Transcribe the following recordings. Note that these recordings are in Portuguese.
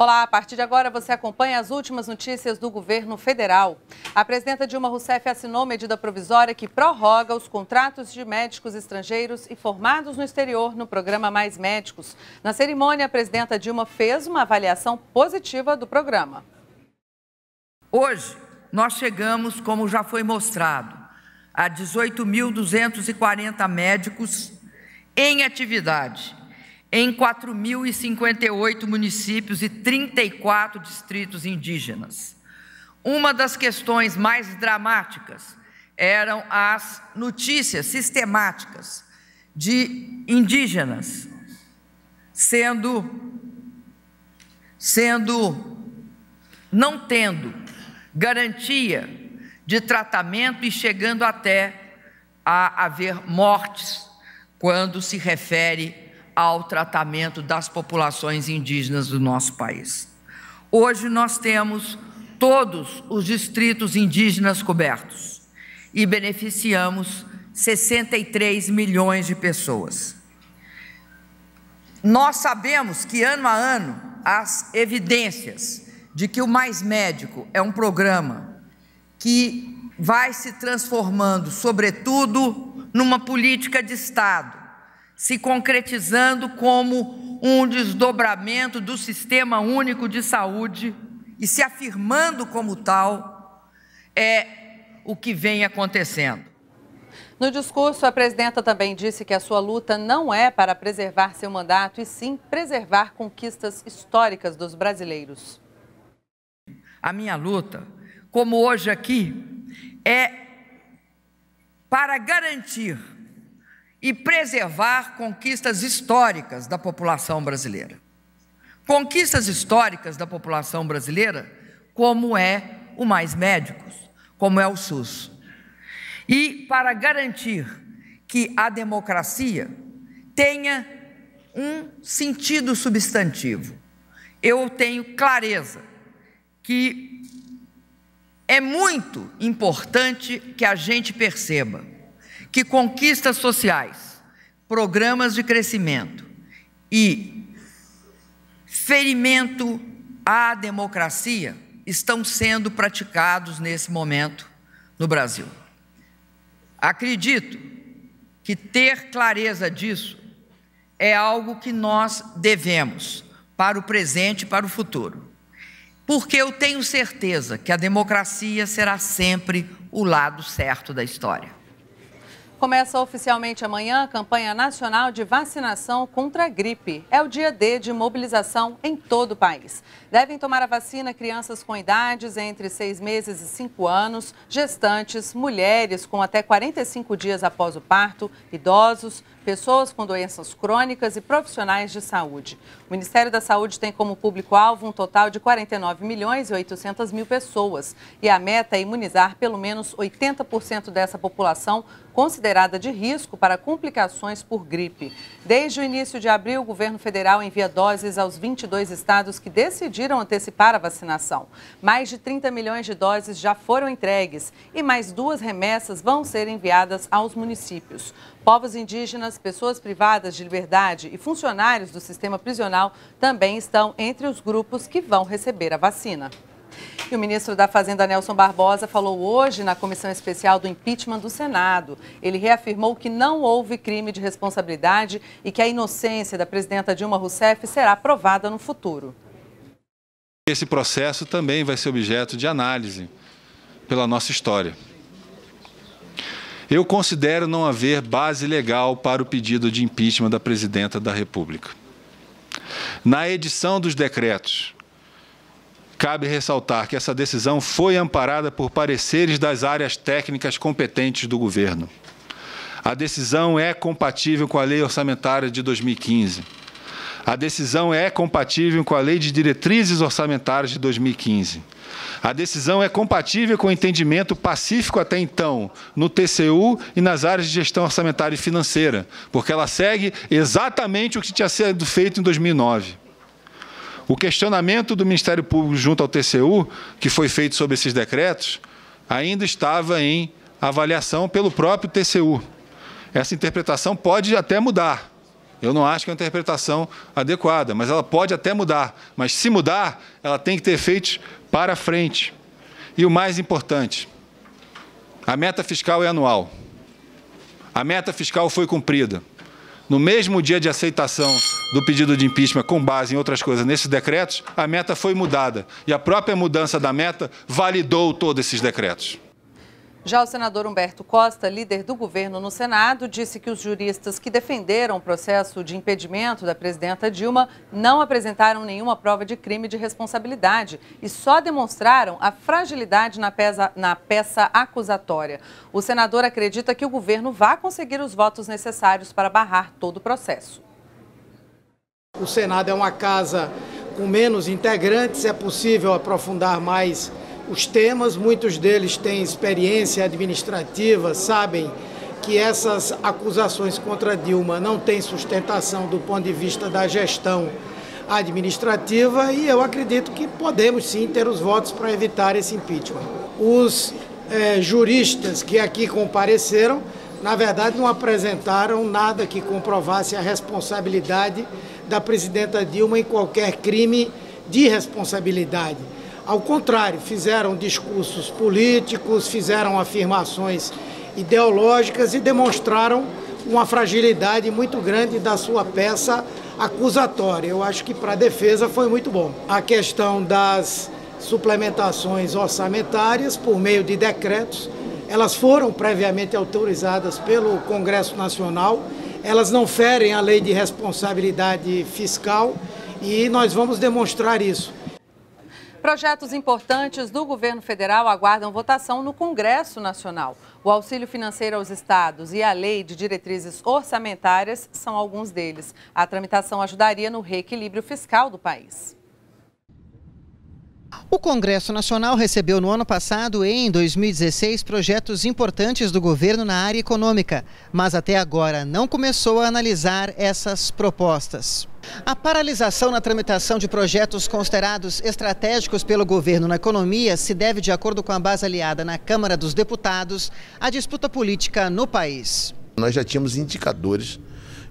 Olá, a partir de agora você acompanha as últimas notícias do governo federal. A presidenta Dilma Rousseff assinou medida provisória que prorroga os contratos de médicos estrangeiros e formados no exterior no programa Mais Médicos. Na cerimônia, a presidenta Dilma fez uma avaliação positiva do programa. Hoje, nós chegamos, como já foi mostrado, a 18.240 médicos em atividade em 4.058 municípios e 34 distritos indígenas. Uma das questões mais dramáticas eram as notícias sistemáticas de indígenas sendo sendo não tendo garantia de tratamento e chegando até a haver mortes quando se refere ao tratamento das populações indígenas do nosso país. Hoje nós temos todos os distritos indígenas cobertos e beneficiamos 63 milhões de pessoas. Nós sabemos que ano a ano as evidências de que o Mais Médico é um programa que vai se transformando, sobretudo, numa política de Estado se concretizando como um desdobramento do sistema único de saúde e se afirmando como tal, é o que vem acontecendo. No discurso, a presidenta também disse que a sua luta não é para preservar seu mandato, e sim preservar conquistas históricas dos brasileiros. A minha luta, como hoje aqui, é para garantir e preservar conquistas históricas da população brasileira. Conquistas históricas da população brasileira, como é o Mais Médicos, como é o SUS. E para garantir que a democracia tenha um sentido substantivo, eu tenho clareza que é muito importante que a gente perceba que conquistas sociais, programas de crescimento e ferimento à democracia estão sendo praticados nesse momento no Brasil. Acredito que ter clareza disso é algo que nós devemos para o presente e para o futuro. Porque eu tenho certeza que a democracia será sempre o lado certo da história. Começa oficialmente amanhã a campanha nacional de vacinação contra a gripe. É o dia D de mobilização em todo o país. Devem tomar a vacina crianças com idades entre 6 meses e 5 anos, gestantes, mulheres com até 45 dias após o parto, idosos, pessoas com doenças crônicas e profissionais de saúde. O Ministério da Saúde tem como público-alvo um total de 49 milhões e 800 mil pessoas e a meta é imunizar pelo menos 80% dessa população considerada de risco para complicações por gripe. Desde o início de abril, o governo federal envia doses aos 22 estados que decidiram antecipar a vacinação. Mais de 30 milhões de doses já foram entregues e mais duas remessas vão ser enviadas aos municípios. Povos indígenas pessoas privadas de liberdade e funcionários do sistema prisional também estão entre os grupos que vão receber a vacina. E o ministro da Fazenda, Nelson Barbosa, falou hoje na comissão especial do impeachment do Senado. Ele reafirmou que não houve crime de responsabilidade e que a inocência da presidenta Dilma Rousseff será provada no futuro. Esse processo também vai ser objeto de análise pela nossa história. Eu considero não haver base legal para o pedido de impeachment da presidenta da República. Na edição dos decretos, cabe ressaltar que essa decisão foi amparada por pareceres das áreas técnicas competentes do governo. A decisão é compatível com a Lei Orçamentária de 2015 a decisão é compatível com a Lei de Diretrizes Orçamentárias de 2015. A decisão é compatível com o entendimento pacífico até então no TCU e nas áreas de gestão orçamentária e financeira, porque ela segue exatamente o que tinha sido feito em 2009. O questionamento do Ministério Público junto ao TCU, que foi feito sobre esses decretos, ainda estava em avaliação pelo próprio TCU. Essa interpretação pode até mudar, eu não acho que é uma interpretação adequada, mas ela pode até mudar. Mas se mudar, ela tem que ter efeitos para frente. E o mais importante, a meta fiscal é anual. A meta fiscal foi cumprida. No mesmo dia de aceitação do pedido de impeachment, com base em outras coisas nesses decretos, a meta foi mudada. E a própria mudança da meta validou todos esses decretos. Já o senador Humberto Costa, líder do governo no Senado, disse que os juristas que defenderam o processo de impedimento da presidenta Dilma não apresentaram nenhuma prova de crime de responsabilidade e só demonstraram a fragilidade na peça, na peça acusatória. O senador acredita que o governo vai conseguir os votos necessários para barrar todo o processo. O Senado é uma casa com menos integrantes, é possível aprofundar mais os temas, muitos deles têm experiência administrativa, sabem que essas acusações contra Dilma não têm sustentação do ponto de vista da gestão administrativa e eu acredito que podemos sim ter os votos para evitar esse impeachment. Os eh, juristas que aqui compareceram, na verdade, não apresentaram nada que comprovasse a responsabilidade da presidenta Dilma em qualquer crime de responsabilidade. Ao contrário, fizeram discursos políticos, fizeram afirmações ideológicas e demonstraram uma fragilidade muito grande da sua peça acusatória. Eu acho que para a defesa foi muito bom. A questão das suplementações orçamentárias por meio de decretos, elas foram previamente autorizadas pelo Congresso Nacional, elas não ferem a lei de responsabilidade fiscal e nós vamos demonstrar isso. Projetos importantes do governo federal aguardam votação no Congresso Nacional. O auxílio financeiro aos estados e a lei de diretrizes orçamentárias são alguns deles. A tramitação ajudaria no reequilíbrio fiscal do país. O Congresso Nacional recebeu no ano passado e em 2016 projetos importantes do governo na área econômica, mas até agora não começou a analisar essas propostas. A paralisação na tramitação de projetos considerados estratégicos pelo governo na economia se deve, de acordo com a base aliada na Câmara dos Deputados, à disputa política no país. Nós já tínhamos indicadores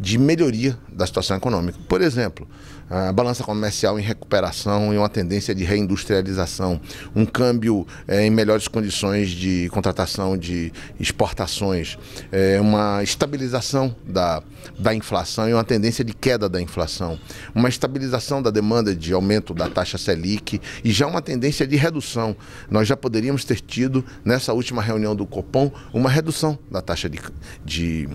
de melhoria da situação econômica. Por exemplo, a balança comercial em recuperação e uma tendência de reindustrialização, um câmbio é, em melhores condições de contratação de exportações, é, uma estabilização da, da inflação e uma tendência de queda da inflação, uma estabilização da demanda de aumento da taxa Selic e já uma tendência de redução. Nós já poderíamos ter tido, nessa última reunião do Copom, uma redução da taxa de, de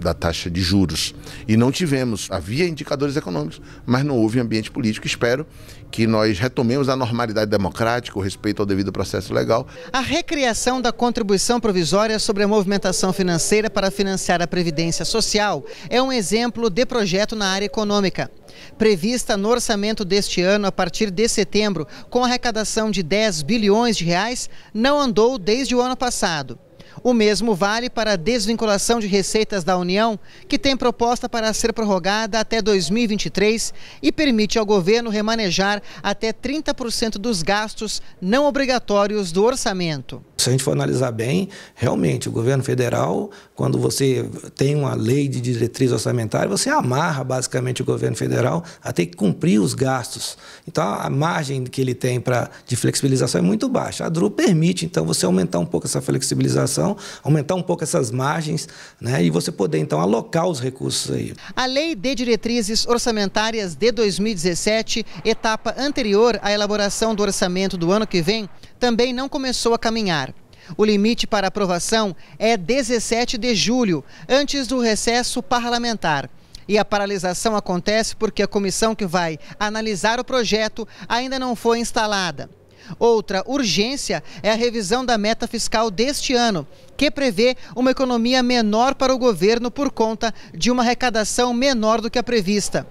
da taxa de juros. E não tivemos. Havia indicadores econômicos, mas não não houve ambiente político. Espero que nós retomemos a normalidade democrática, o respeito ao devido processo legal. A recriação da contribuição provisória sobre a movimentação financeira para financiar a Previdência Social é um exemplo de projeto na área econômica. Prevista no orçamento deste ano, a partir de setembro, com arrecadação de 10 bilhões de reais, não andou desde o ano passado. O mesmo vale para a desvinculação de receitas da União, que tem proposta para ser prorrogada até 2023 e permite ao governo remanejar até 30% dos gastos não obrigatórios do orçamento se a gente for analisar bem, realmente, o governo federal, quando você tem uma lei de diretriz orçamentária, você amarra basicamente o governo federal a ter que cumprir os gastos. Então, a margem que ele tem para de flexibilização é muito baixa. A DRU permite, então, você aumentar um pouco essa flexibilização, aumentar um pouco essas margens, né, e você poder, então, alocar os recursos aí. A Lei de Diretrizes Orçamentárias de 2017, etapa anterior à elaboração do orçamento do ano que vem, também não começou a caminhar. O limite para aprovação é 17 de julho, antes do recesso parlamentar. E a paralisação acontece porque a comissão que vai analisar o projeto ainda não foi instalada. Outra urgência é a revisão da meta fiscal deste ano, que prevê uma economia menor para o governo por conta de uma arrecadação menor do que a prevista.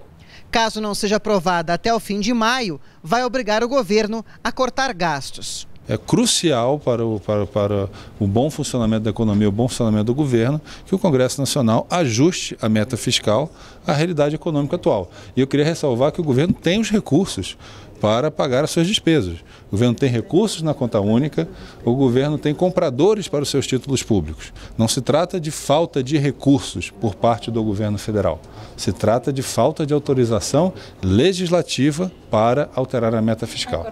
Caso não seja aprovada até o fim de maio, vai obrigar o governo a cortar gastos é crucial para o, para, para o bom funcionamento da economia, o bom funcionamento do governo, que o Congresso Nacional ajuste a meta fiscal à realidade econômica atual. E eu queria ressalvar que o governo tem os recursos para pagar as suas despesas. O governo tem recursos na conta única, o governo tem compradores para os seus títulos públicos. Não se trata de falta de recursos por parte do governo federal. Se trata de falta de autorização legislativa para alterar a meta fiscal.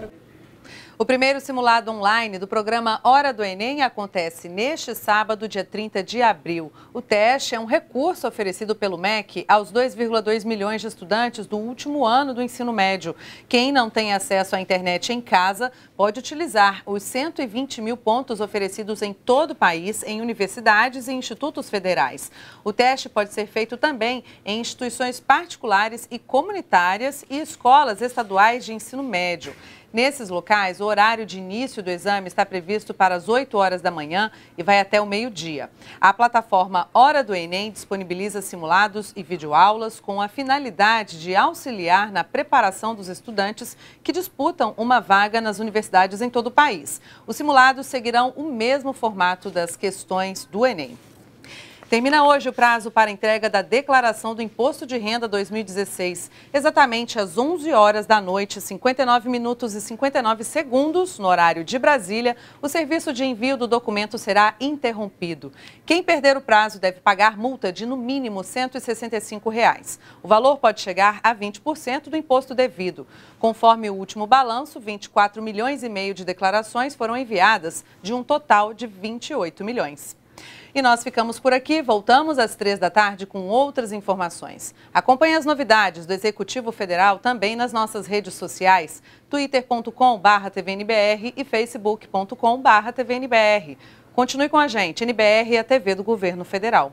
O primeiro simulado online do programa Hora do Enem acontece neste sábado, dia 30 de abril. O teste é um recurso oferecido pelo MEC aos 2,2 milhões de estudantes do último ano do ensino médio. Quem não tem acesso à internet em casa pode utilizar os 120 mil pontos oferecidos em todo o país, em universidades e institutos federais. O teste pode ser feito também em instituições particulares e comunitárias e escolas estaduais de ensino médio. Nesses locais, o horário de início do exame está previsto para as 8 horas da manhã e vai até o meio-dia. A plataforma Hora do Enem disponibiliza simulados e videoaulas com a finalidade de auxiliar na preparação dos estudantes que disputam uma vaga nas universidades em todo o país. Os simulados seguirão o mesmo formato das questões do Enem. Termina hoje o prazo para entrega da declaração do Imposto de Renda 2016, exatamente às 11 horas da noite, 59 minutos e 59 segundos, no horário de Brasília, o serviço de envio do documento será interrompido. Quem perder o prazo deve pagar multa de no mínimo R$ 165. Reais. O valor pode chegar a 20% do imposto devido. Conforme o último balanço, 24 milhões e meio de declarações foram enviadas, de um total de 28 milhões. E nós ficamos por aqui, voltamos às três da tarde com outras informações. Acompanhe as novidades do Executivo Federal também nas nossas redes sociais, twitter.com.br tvnbr e facebook.com.br tvnbr. Continue com a gente, NBR e é a TV do Governo Federal.